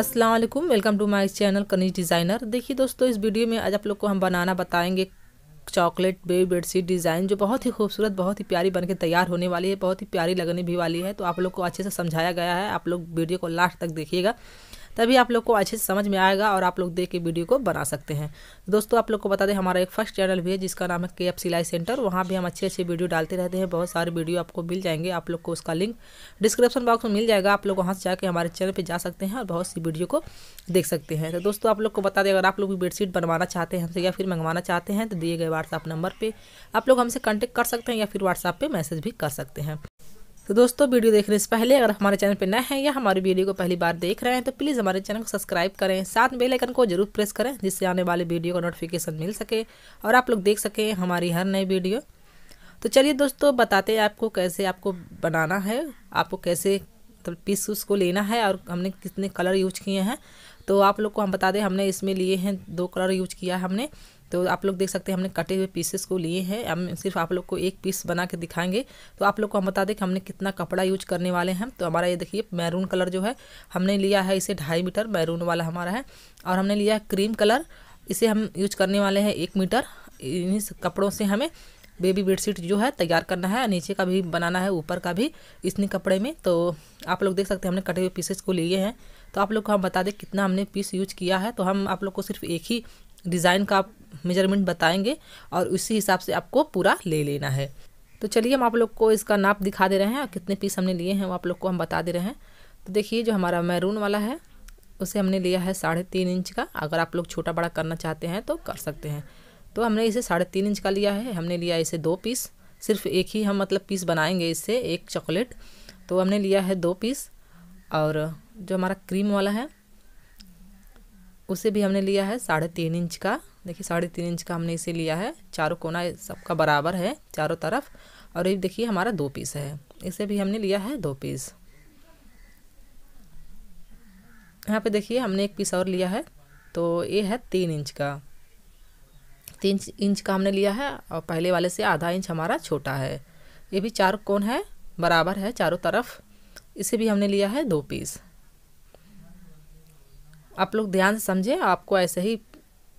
अस्सलाम वालेकुम welcome to my channel Kaneez designer देखिए दोस्तों इस वीडियो में आज आप लोग को हम बनाना बताएंगे चॉकलेट बेबी बेडशीट डिज़ाइन जो बहुत ही खूबसूरत बहुत ही प्यारी बनके तैयार होने वाली है बहुत ही प्यारी लगने भी वाली है तो आप लोग को अच्छे से समझाया गया है आप लोग वीडियो को लास्ट तक देखिएगा तभी आप लोग को अच्छे से समझ में आएगा और आप लोग देख के वीडियो को बना सकते हैं दोस्तों आप लोग को बता दें हमारा एक फर्स्ट चैनल भी है जिसका नाम है के एफ सिलाई सेंटर वहाँ भी हम अच्छे अच्छे वीडियो डालते रहते हैं बहुत सारे वीडियो आपको मिल जाएंगे आप लोग को उसका लिंक डिस्क्रिप्शन बॉक्स में मिल जाएगा आप लोग वहाँ से जाकर हमारे चैनल पर जा सकते हैं और बहुत सी वीडियो को देख सकते हैं तो दोस्तों आप लोग को बता दें अगर आप लोग भी बेडशीट बनवाना चाहते हैं हमसे या फिर मंगवाना चाहते हैं तो दिए गए व्हाट्सअप नंबर पर आप लोग हमसे कॉन्टेक्ट कर सकते हैं या फिर व्हाट्सअप पर मैसेज भी कर सकते हैं तो दोस्तों वीडियो देखने से पहले अगर हमारे चैनल पर नए हैं या हमारी वीडियो को पहली बार देख रहे हैं तो प्लीज़ हमारे चैनल को सब्सक्राइब करें साथ में बेलाइकन को जरूर प्रेस करें जिससे आने वाले वीडियो का नोटिफिकेशन मिल सके और आप लोग देख सकें हमारी हर नई वीडियो तो चलिए दोस्तों बताते हैं आपको कैसे आपको बनाना है आपको कैसे मतलब पीस उसको लेना है और हमने कितने कलर यूज किए हैं तो आप लोग को हम बता दें हमने इसमें लिए हैं दो कलर यूज किया हमने तो आप लोग देख सकते हैं हमने कटे हुए पीसेस को लिए हैं हम सिर्फ आप लोग को एक पीस बना के दिखाएंगे तो आप लोग को हम बता दें कि हमने कितना कपड़ा यूज करने वाले हैं तो हमारा ये देखिए मैरून कलर जो है हमने लिया है इसे ढाई मीटर मैरून वाला हमारा है और हमने लिया है क्रीम कलर इसे हम यूज करने वाले हैं एक मीटर इन्हीं कपड़ों से हमें बेबी बेडशीट जो है तैयार करना है नीचे का भी बनाना है ऊपर का भी इतने कपड़े में तो आप लोग देख सकते हैं हमने कटे हुए पीसेस को लिए हैं तो आप लोग को हम बता दें कितना हमने पीस यूज किया है तो हम आप लोग को सिर्फ एक ही डिज़ाइन का आप मेजरमेंट बताएंगे और उसी हिसाब से आपको पूरा ले लेना है तो चलिए हम आप लोग को इसका नाप दिखा दे रहे हैं और कितने पीस हमने लिए हैं वो आप लोग को हम बता दे रहे हैं तो देखिए जो हमारा मैरून वाला है उसे हमने लिया है साढ़े तीन इंच का अगर आप लोग छोटा बड़ा करना चाहते हैं तो कर सकते हैं तो हमने इसे साढ़े तीन इंच का लिया है हमने लिया इसे दो पीस सिर्फ एक ही हम मतलब पीस बनाएंगे इससे एक चॉकलेट तो हमने लिया है दो पीस और जो हमारा क्रीम वाला है उसे भी हमने लिया है साढ़े तीन इंच का देखिए साढ़े तीन इंच का हमने इसे लिया है चारों कोना सबका बराबर है चारों तरफ और ये देखिए हमारा दो पीस है इसे भी हमने लिया है दो पीस यहाँ पे देखिए हमने एक पीस और लिया है तो ये है तीन इंच का तीन इंच का हमने लिया है और पहले वाले से आधा इंच हमारा छोटा है ये भी चार कोन है बराबर है चारों तरफ इसे भी हमने लिया है दो पीस आप लोग ध्यान से समझें आपको ऐसे ही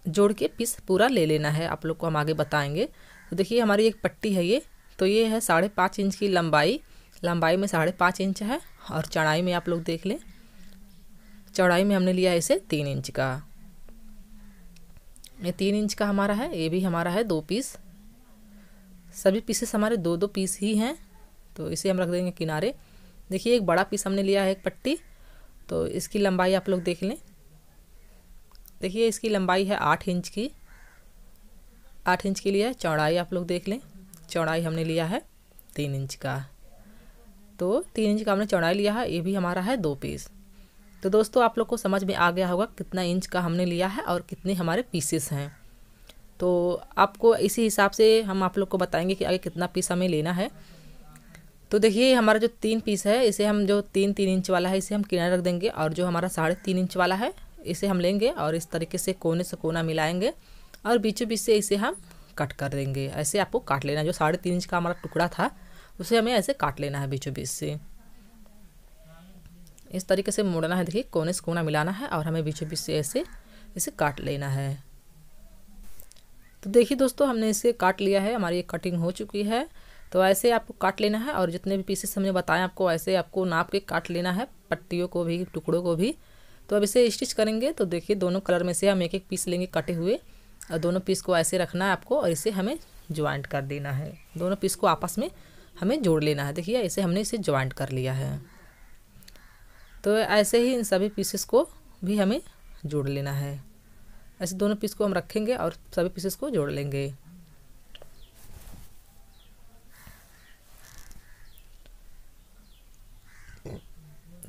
जोड़ के पीस पूरा ले लेना है आप लोग को हम आगे बताएंगे तो देखिए हमारी एक पट्टी है ये तो ये है साढ़े पाँच इंच की लंबाई लंबाई में साढ़े पाँच इंच है और चौड़ाई में आप लोग देख लें चौड़ाई में हमने लिया है इसे तीन इंच का ये तीन इंच का हमारा है ये भी हमारा है दो पीस सभी पीसेस हमारे दो दो पीस ही हैं तो इसे हम रख देंगे किनारे देखिए एक बड़ा पीस हमने लिया है एक पट्टी तो इसकी लंबाई आप लोग देख लें देखिए इसकी लंबाई है आठ इंच की आठ इंच की लिए चौड़ाई आप लोग देख लें चौड़ाई हमने लिया है तीन इंच का तो तीन इंच का हमने चौड़ाई लिया है ये भी हमारा है दो पीस तो दोस्तों आप लोग को समझ में आ गया होगा कितना इंच का हमने लिया है और कितने हमारे पीसेस हैं तो आपको इसी हिसाब से हम आप लोग को बताएंगे कि आगे कितना पीस हमें लेना है तो देखिए हमारा जो तीन पीस है इसे हम जो तीन तीन इंच वाला है इसे हम किनारे रख देंगे और जो हमारा साढ़े तीन इंच वाला है इसे हम लेंगे और इस तरीके से कोने से कोना मिलाएंगे और बीचों बीच से इसे हम कट कर देंगे ऐसे आपको काट लेना जो साढ़े तीन इंच का हमारा टुकड़ा था उसे हमें ऐसे काट लेना है बीचों बीच से इस तरीके से मोड़ना है देखिए कोने से कोना मिलाना है और हमें बीचों बीच से ऐसे इसे काट लेना है तो देखिए दोस्तों हमने इसे काट लिया है हमारी कटिंग हो चुकी है तो ऐसे आपको काट लेना है और जितने भी पीसेस हमने बताए आपको ऐसे आपको नाप के काट लेना है पट्टियों को भी टुकड़ों को भी तो अब इसे स्टिच करेंगे तो देखिए दोनों कलर में से हम एक एक पीस लेंगे कटे हुए और दोनों पीस को ऐसे रखना है आपको और इसे हमें ज्वाइंट कर देना है दोनों पीस को आपस में हमें जोड़ लेना है देखिए ऐसे हमने इसे ज्वाइंट कर लिया है तो ऐसे ही इन सभी पीसेस को भी हमें जोड़ लेना है ऐसे दोनों पीस को हम रखेंगे और सभी पीसेस को जोड़ लेंगे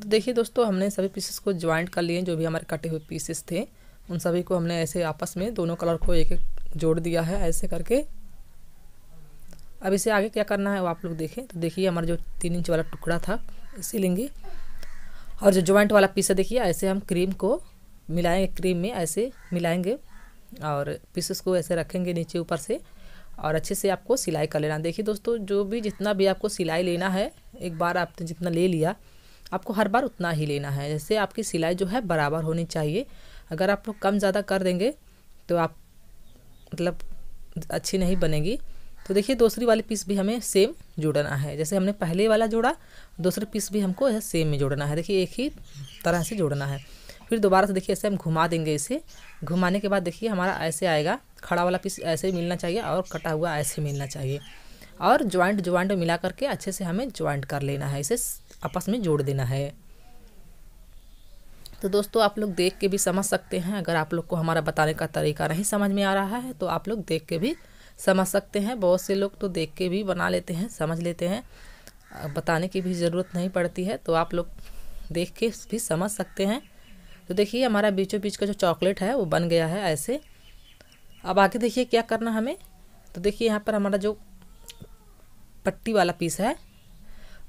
तो देखिए दोस्तों हमने सभी पीसेस को ज्वाइंट कर लिए जो भी हमारे कटे हुए पीसेस थे उन सभी को हमने ऐसे आपस में दोनों कलर को एक एक जोड़ दिया है ऐसे करके अब इसे आगे क्या करना है वो आप लोग देखें तो देखिए हमारा जो तीन इंच वाला टुकड़ा था इसी लेंगे और जो ज्वाइंट वाला पीस है देखिए ऐसे हम क्रीम को मिलाएंगे क्रीम में ऐसे मिलाएंगे और पीसेस को ऐसे रखेंगे नीचे ऊपर से और अच्छे से आपको सिलाई कर लेना देखिए दोस्तों जो भी जितना भी आपको सिलाई लेना है एक बार आपने जितना ले लिया आपको हर बार उतना ही लेना है जैसे आपकी सिलाई जो है बराबर होनी चाहिए अगर आप लोग कम ज़्यादा कर देंगे तो आप मतलब अच्छी नहीं बनेगी तो देखिए दूसरी वाली पीस भी हमें सेम जोड़ना है जैसे हमने पहले वाला जोड़ा दूसरी पीस भी हमको सेम में जोड़ना है देखिए एक ही तरह से जोड़ना है फिर दोबारा से देखिए ऐसे हम घुमा देंगे इसे घुमाने के बाद देखिए हमारा ऐसे आएगा खड़ा वाला पीस ऐसे ही मिलना चाहिए और कटा हुआ ऐसे मिलना चाहिए और ज्वाइंट ज्वाइंट मिला करके अच्छे से हमें ज्वाइंट कर लेना है इसे आपस में जोड़ देना है तो दोस्तों आप लोग देख के भी समझ सकते हैं अगर आप लोग को हमारा बताने का तरीका नहीं समझ में आ रहा है तो आप लोग देख के भी समझ सकते हैं बहुत से लोग तो देख के भी बना लेते हैं समझ लेते हैं बताने की भी ज़रूरत नहीं पड़ती है तो आप लोग देख के भी समझ सकते हैं तो देखिए हमारा बीचों बीच का जो चॉकलेट है वो बन गया है ऐसे अब आगे देखिए क्या करना हमें तो देखिए यहाँ पर हमारा जो पट्टी वाला पीस है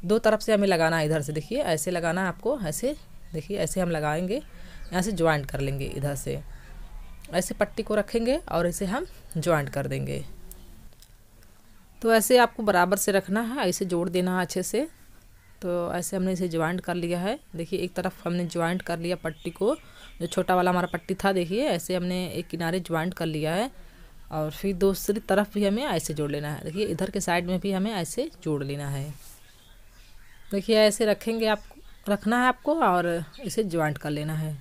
दो तरफ से हमें लगाना है इधर से देखिए ऐसे लगाना है आपको ऐसे देखिए ऐसे हम लगाएंगे यहाँ से ज्वाइंट कर लेंगे इधर से ऐसे पट्टी को रखेंगे और इसे हम ज्वाइंट कर देंगे तो ऐसे आपको बराबर से रखना है ऐसे जोड़ देना है अच्छे से तो ऐसे हमने इसे ज्वाइंट कर लिया है देखिए एक तरफ हमने ज्वाइंट कर लिया पट्टी को जो छोटा वाला हमारा पट्टी था देखिए ऐसे हमने एक किनारे ज्वाइंट कर लिया है और फिर दूसरी तरफ भी हमें ऐसे जोड़ लेना है देखिए इधर के साइड में भी हमें ऐसे जोड़ लेना है देखिए ऐसे रखेंगे आप रखना है आपको और इसे ज्वाइंट कर लेना है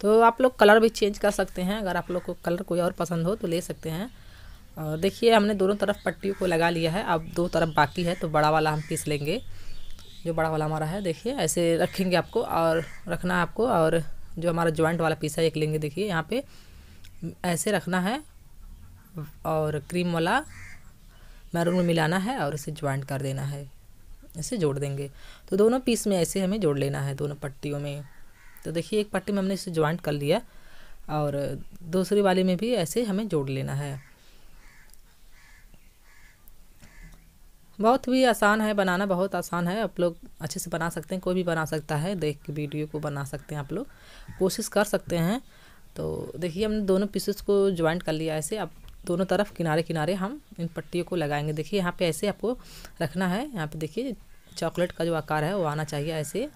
तो आप लोग कलर भी चेंज कर सकते हैं अगर आप लोग को कलर कोई और पसंद हो तो ले सकते हैं और देखिए हमने दोनों तरफ पट्टियों को लगा लिया है अब दो तरफ बाकी है तो बड़ा वाला हम पीस लेंगे जो बड़ा वाला हमारा है देखिए ऐसे रखेंगे आपको और रखना है आपको और जो हमारा जॉइंट वाला पीस है एक लेंगे देखिए यहाँ पे ऐसे रखना है और क्रीम वाला मैरून में मिलाना है और इसे ज्वाइंट कर देना है ऐसे जोड़ देंगे तो दोनों पीस में ऐसे हमें जोड़ लेना है दोनों पट्टियों में तो देखिए एक पट्टी में हमने इसे ज्वाइंट कर लिया और दूसरी वाली में भी ऐसे हमें जोड़ लेना है बहुत भी आसान है बनाना बहुत आसान है आप लोग अच्छे से बना सकते हैं कोई भी बना सकता है देख के वीडियो को बना सकते हैं आप लोग कोशिश कर सकते हैं तो देखिए हमने दोनों पीसेस को ज्वाइंट कर लिया ऐसे अब दोनों तरफ किनारे किनारे हम इन पट्टियों को लगाएंगे देखिए यहाँ पे ऐसे आपको रखना है यहाँ पे देखिए चॉकलेट का जो आकार है वो आना चाहिए ऐसे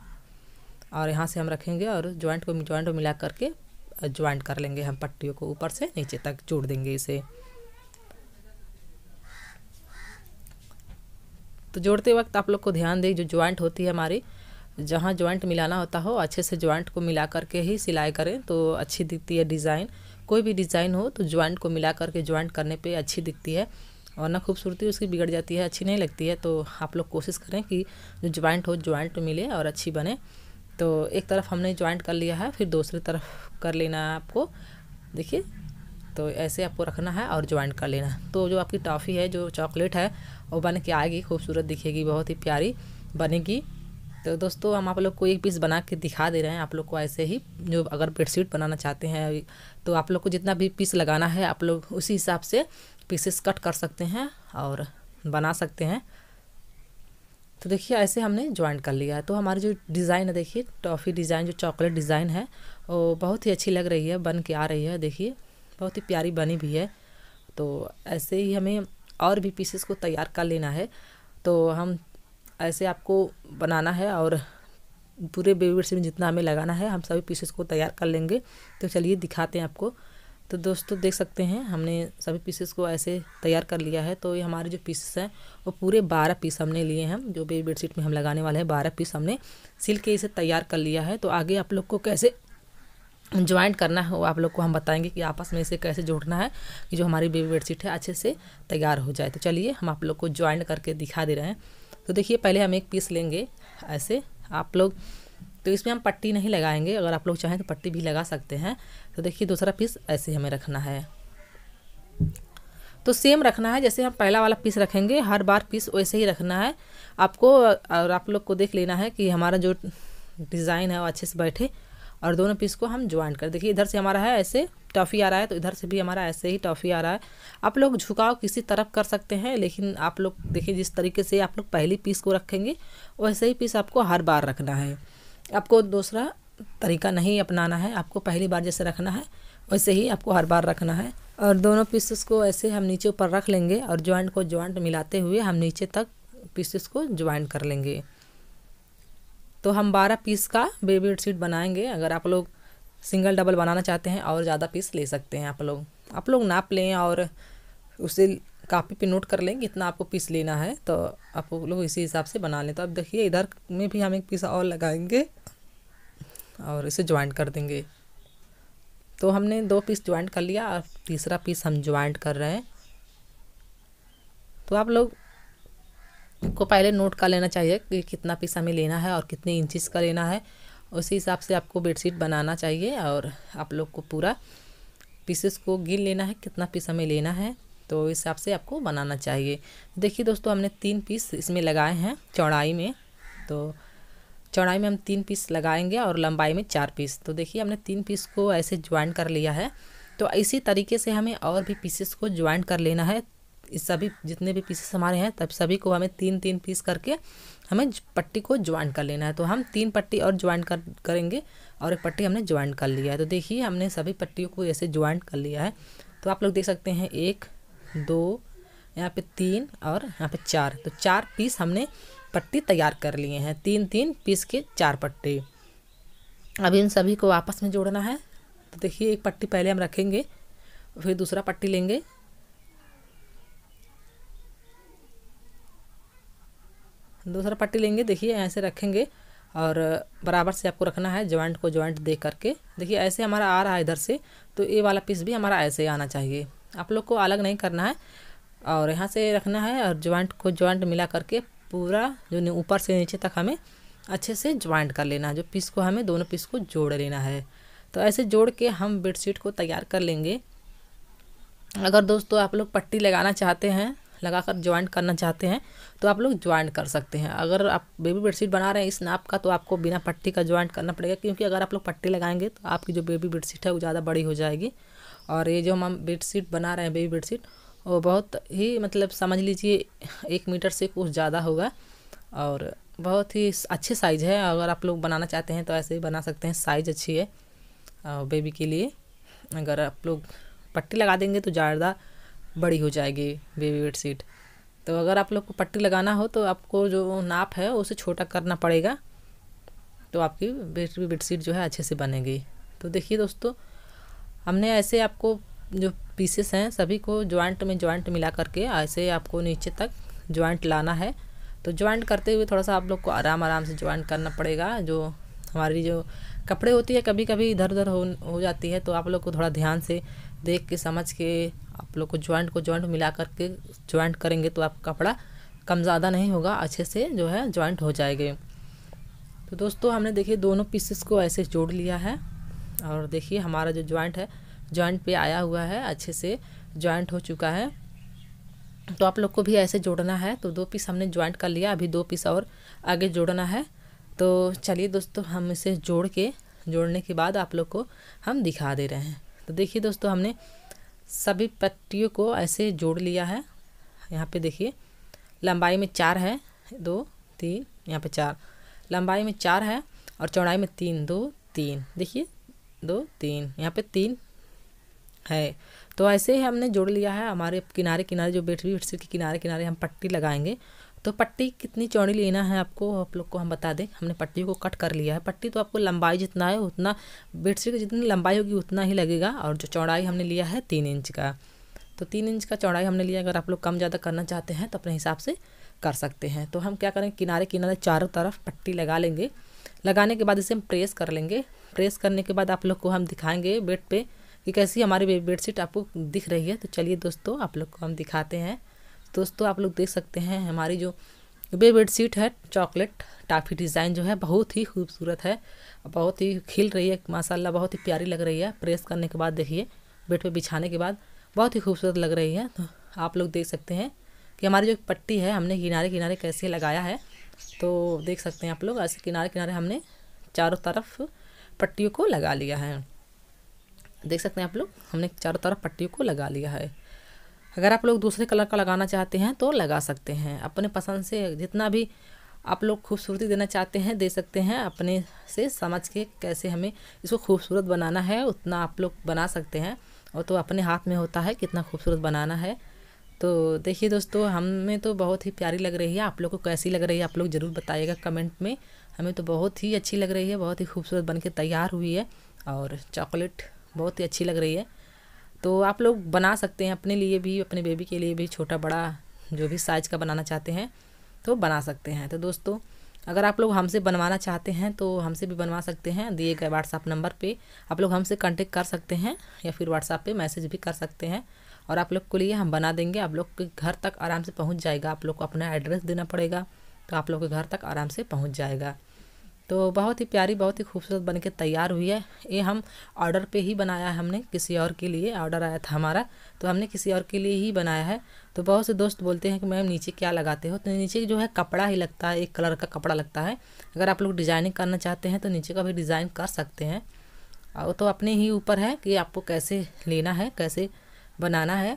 और यहाँ से हम रखेंगे और ज्वाइंट को ज्वाइंट को मिला करके ज्वाइंट कर लेंगे हम पट्टियों को ऊपर से नीचे तक जोड़ देंगे इसे तो जोड़ते वक्त आप लोग को ध्यान दें जो ज्वाइंट होती है हमारी जहाँ ज्वाइंट मिलाना होता हो अच्छे से ज्वाइंट को मिला करके ही सिलाई करें तो अच्छी दिखती है डिज़ाइन कोई भी डिज़ाइन हो तो ज्वाइंट को मिला करके ज्वाइंट करने पे अच्छी दिखती है वरना खूबसूरती उसकी बिगड़ जाती है अच्छी नहीं लगती है तो आप लोग कोशिश करें कि जो ज्वाइंट हो ज्वाइंट मिले और अच्छी बने तो एक तरफ हमने ज्वाइंट कर लिया है फिर दूसरी तरफ कर लेना है आपको देखिए तो ऐसे आपको रखना है और ज्वाइंट कर लेना है तो जो आपकी टॉफ़ी है जो चॉकलेट है वो बन के आएगी खूबसूरत दिखेगी बहुत ही प्यारी बनेगी तो दोस्तों हम आप लोग को एक पीस बना के दिखा दे रहे हैं आप लोग को ऐसे ही जो अगर बेडशीट बनाना चाहते हैं तो आप लोग को जितना भी पीस लगाना है आप लोग उसी हिसाब से पीसेस कट कर सकते हैं और बना सकते हैं तो देखिए ऐसे हमने ज्वाइन कर लिया है तो हमारी जो डिज़ाइन है देखिए टॉफ़ी डिज़ाइन जो चॉकलेट डिज़ाइन है वो बहुत ही अच्छी लग रही है बन के आ रही है देखिए बहुत ही प्यारी बनी भी है तो ऐसे ही हमें और भी पीसेस को तैयार कर लेना है तो हम ऐसे आपको बनाना है और पूरे बेबी से में जितना हमें लगाना है हम सभी पीसेस को तैयार कर लेंगे तो चलिए दिखाते हैं आपको तो दोस्तों देख सकते हैं हमने सभी पीसेस को ऐसे तैयार कर लिया है तो ये हमारे जो पीसेस हैं वो पूरे बारह पीस हमने लिए हैं जो भी बेडशीट में हम लगाने वाले हैं बारह पीस हमने सिल के इसे तैयार कर लिया है तो आगे आप लोग को कैसे ज्वाइंट करना है वो आप लोग को हम बताएंगे कि आपस में इसे कैसे जोड़ना है कि जो हमारी बेबी बेडशीट है अच्छे से तैयार हो जाए तो चलिए हम आप लोग को ज्वाइंट करके दिखा दे रहे हैं तो देखिए पहले हम एक पीस लेंगे ऐसे आप लोग तो इसमें हम पट्टी नहीं लगाएंगे अगर आप लोग चाहें तो पट्टी भी लगा सकते हैं तो देखिए दूसरा पीस ऐसे हमें रखना है तो सेम रखना है जैसे हम पहला वाला पीस रखेंगे हर बार पीस वैसे ही रखना है आपको और आप लोग को देख लेना है कि हमारा जो डिज़ाइन है वो अच्छे से बैठे और दोनों पीस को हम ज्वाइन कर देखिए इधर से हमारा है ऐसे टॉफ़ी आ रहा है तो इधर से भी हमारा ऐसे ही टॉफ़ी आ रहा है आप लोग झुकाव किसी तरफ कर सकते हैं लेकिन आप लोग देखिए जिस तरीके से आप लोग पहली पीस को रखेंगे वैसे ही पीस आपको हर बार रखना है आपको दूसरा तरीका नहीं अपनाना है आपको पहली बार जैसे रखना है वैसे ही आपको हर बार रखना है और दोनों पीसेस को ऐसे हम नीचे ऊपर रख लेंगे और जॉइंट को ज्वाइंट मिलाते हुए हम नीचे तक पीसेस को ज्वाइंट कर लेंगे तो हम बारह पीस का बेबी बेड शीट बनाएंगे अगर आप लोग सिंगल डबल बनाना चाहते हैं और ज़्यादा पीस ले सकते हैं आप लोग आप लोग नाप लें और उसे कापी पे नोट कर लेंगे इतना आपको पीस लेना है तो आप लोग इसी हिसाब से बना लें तो अब देखिए इधर में भी हम एक पीस और लगाएंगे और इसे ज्वाइंट कर देंगे तो हमने दो पीस ज्वाइंट कर लिया और तीसरा पीस हम ज्वाइंट कर रहे हैं तो आप लोग को पहले नोट कर लेना चाहिए कि कितना पीस हमें लेना है और कितने इंचिस का लेना है उसी हिसाब से आपको बेडशीट बनाना चाहिए और आप लोग को पूरा पीसेस को गिन लेना है कितना पीस हमें लेना है तो इस हिसाब से आपको बनाना चाहिए देखिए दोस्तों हमने तीन पीस इसमें लगाए हैं चौड़ाई में तो चौड़ाई में हम तीन पीस लगाएंगे और लंबाई में चार पीस तो देखिए हमने तीन पीस को ऐसे ज्वाइन कर लिया है तो इसी तरीके से हमें और भी पीसेस को ज्वाइन कर लेना है इस सभी जितने भी पीसेस हमारे हैं तब सभी को हमें तीन तीन पीस करके हमें पट्टी को ज्वाइन कर लेना है तो हम तीन पट्टी और ज्वाइन कर करेंगे और एक पट्टी हमने ज्वाइन कर लिया है तो देखिए हमने सभी पट्टियों को ऐसे ज्वाइन कर लिया है तो आप लोग देख सकते हैं एक दो यहाँ पे तीन और यहाँ पे चार तो चार पीस हमने पट्टी तैयार कर लिए हैं तीन तीन पीस के चार पट्टी अब इन सभी को आपस में जोड़ना है तो देखिए एक पट्टी पहले हम रखेंगे फिर दूसरा पट्टी लेंगे दूसरा पट्टी लेंगे देखिए ऐसे रखेंगे और बराबर से आपको रखना है ज्वाइंट को ज्वाइंट दे करके देखिए ऐसे हमारा आ रहा है इधर से तो ये वाला पीस भी हमारा ऐसे आना चाहिए आप लोग को अलग नहीं करना है और यहाँ से रखना है और ज्वाइंट को ज्वाइंट मिला करके पूरा जो ऊपर से नीचे तक हमें अच्छे से ज्वाइंट कर लेना है जो पीस को हमें दोनों पीस को जोड़ लेना है तो ऐसे जोड़ के हम बेडशीट को तैयार कर लेंगे अगर दोस्तों आप लोग पट्टी लगाना चाहते हैं लगाकर ज्वाइंट करना चाहते हैं तो आप लोग ज्वाइंट कर सकते हैं अगर आप बेबी बेडशीट बना रहे हैं इस नाप का तो आपको बिना पट्टी का ज्वाइंट करना पड़ेगा क्योंकि अगर आप लोग पट्टी लगाएंगे तो आपकी जो बेबी बेडशीट है वो ज़्यादा बड़ी हो जाएगी और ये जो हम बेडशीट बना रहे हैं बेबी बेडशीट वो बहुत ही मतलब समझ लीजिए एक मीटर से कुछ ज़्यादा होगा और बहुत ही अच्छे साइज़ है अगर आप लोग बनाना चाहते हैं तो ऐसे ही बना सकते हैं साइज़ अच्छी है बेबी के लिए अगर आप लोग पट्टी लगा देंगे तो ज़्यादा बड़ी हो जाएगी बेबी बेडशीट तो अगर आप लोग को पट्टी लगाना हो तो आपको जो नाप है उसे छोटा करना पड़ेगा तो आपकी बेबी बेडशीट जो है अच्छे से बनेगी तो देखिए दोस्तों हमने ऐसे आपको जो पीसेस हैं सभी को ज्वाइंट में ज्वाइंट मिला करके ऐसे आपको नीचे तक ज्वाइंट लाना है तो ज्वाइंट करते हुए थोड़ा सा आप लोग को आराम आराम से ज्वाइंट करना पड़ेगा जो हमारी जो कपड़े होती है कभी कभी इधर उधर हो हो जाती है तो आप लोग को थोड़ा ध्यान से देख के समझ के आप लोग को ज्वाइंट को ज्वाइंट मिला करके ज्वाइंट करेंगे तो आप कपड़ा कम ज़्यादा नहीं होगा अच्छे से जो है ज्वाइंट हो जाएंगे तो दोस्तों हमने देखिए दोनों पीसेस को ऐसे जोड़ लिया है और देखिए हमारा जो जॉइंट है ज्वाइंट पे आया हुआ है अच्छे से जॉइंट हो चुका है तो आप लोग को भी ऐसे जोड़ना है तो दो पीस हमने ज्वाइंट कर लिया अभी दो पीस और आगे जोड़ना है तो चलिए दोस्तों हम इसे जोड़ के जोड़ने के बाद आप लोग को हम दिखा दे रहे हैं तो देखिए दोस्तों हमने सभी पट्टियों को ऐसे जोड़ लिया है यहाँ पे देखिए लंबाई में चार है दो तीन यहाँ पे चार लंबाई में चार है और चौड़ाई में तीन दो तीन देखिए दो तीन यहाँ पे तीन है तो ऐसे ही हमने जोड़ लिया है हमारे किनारे किनारे जो बैटरी बेडशीट के किनारे किनारे हम पट्टी लगाएंगे तो पट्टी कितनी चौड़ी लेना है आपको आप लोग को हम बता दें हमने पट्टी को कट कर लिया है पट्टी तो आपको लंबाई जितना है उतना बेडशीट की जितनी लंबाई होगी उतना ही लगेगा और जो चौड़ाई हमने लिया है तीन इंच का तो तीन इंच का चौड़ाई हमने लिया अगर आप लोग कम ज़्यादा करना चाहते हैं तो अपने हिसाब से कर सकते हैं तो हम क्या करेंगे किनारे किनारे चारों तरफ पट्टी लगा लेंगे लगाने के बाद इसे हम प्रेस कर लेंगे प्रेस करने के बाद आप लोग को हम दिखाएंगे बेड पे कि कैसी हमारी बेडशीट आपको दिख रही है तो चलिए दोस्तों आप लोग को हम दिखाते हैं दोस्तों आप लोग देख सकते हैं हमारी जो बे बेडशीट है चॉकलेट टाफी डिज़ाइन जो है बहुत ही खूबसूरत है बहुत ही खिल रही है माशाला बहुत ही प्यारी लग रही है प्रेस करने के बाद देखिए बेड पर बिछाने के बाद बहुत ही खूबसूरत लग रही है तो आप लोग देख सकते हैं कि हमारी जो पट्टी है हमने किनारे किनारे कैसे लगाया है तो देख सकते हैं आप लोग ऐसे किनारे किनारे हमने चारों तरफ पट्टियों को लगा लिया है देख सकते हैं आप लोग हमने चारों तरफ पट्टियों को लगा लिया है अगर आप लोग दूसरे कलर का लगाना चाहते हैं तो लगा सकते हैं अपने पसंद से जितना भी आप लोग खूबसूरती देना चाहते हैं दे सकते हैं अपने से समझ के कैसे हमें इसको खूबसूरत बनाना है उतना आप लोग बना सकते हैं और तो अपने हाथ में होता है कितना खूबसूरत बनाना है तो देखिए दोस्तों हमें तो बहुत ही प्यारी लग रही है आप लोग को कैसी लग रही है आप लोग ज़रूर बताइएगा कमेंट में हमें तो बहुत ही अच्छी लग रही है बहुत ही खूबसूरत बन तैयार हुई है और चॉकलेट बहुत ही अच्छी लग रही है तो आप लोग बना सकते हैं अपने लिए भी अपने बेबी के लिए भी छोटा बड़ा जो भी साइज का बनाना चाहते हैं तो बना सकते हैं तो दोस्तों अगर आप लोग हमसे बनवाना चाहते हैं तो हमसे भी बनवा सकते हैं दिए गए व्हाट्सएप नंबर पे आप लोग हमसे कांटेक्ट कर सकते हैं या फिर व्हाट्सएप पे मैसेज भी कर सकते हैं और आप लोग के लिए हम बना देंगे आप लोग के घर तक आराम से पहुँच जाएगा आप लोग को अपना एड्रेस देना पड़ेगा तो आप लोग के घर तक आराम से पहुँच जाएगा तो बहुत ही प्यारी बहुत ही खूबसूरत बन के तैयार हुई है ये हम ऑर्डर पे ही बनाया है हमने किसी और के लिए ऑर्डर आया था हमारा तो हमने किसी और के लिए ही बनाया है तो बहुत से दोस्त बोलते हैं कि मैम नीचे क्या लगाते हो तो नीचे जो है कपड़ा ही लगता है एक कलर का कपड़ा लगता है अगर आप लोग डिज़ाइनिंग करना चाहते हैं तो नीचे का भी डिज़ाइन कर सकते हैं और तो अपने ही ऊपर है कि आपको कैसे लेना है कैसे बनाना है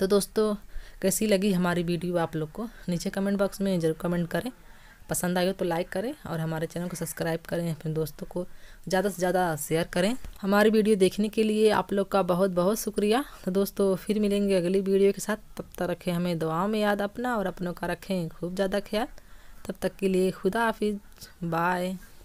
तो दोस्तों कैसी लगी हमारी वीडियो आप लोग को नीचे कमेंट बॉक्स में जरूर कमेंट करें पसंद आए तो लाइक करें और हमारे चैनल को सब्सक्राइब करें अपने दोस्तों को ज़्यादा से ज़्यादा शेयर करें हमारी वीडियो देखने के लिए आप लोग का बहुत बहुत शुक्रिया तो दोस्तों फिर मिलेंगे अगली वीडियो के साथ तब तक रखें हमें दुआओं में याद अपना और अपनों का रखें खूब ज़्यादा ख्याल तब तक के लिए खुदा हाफिज बाय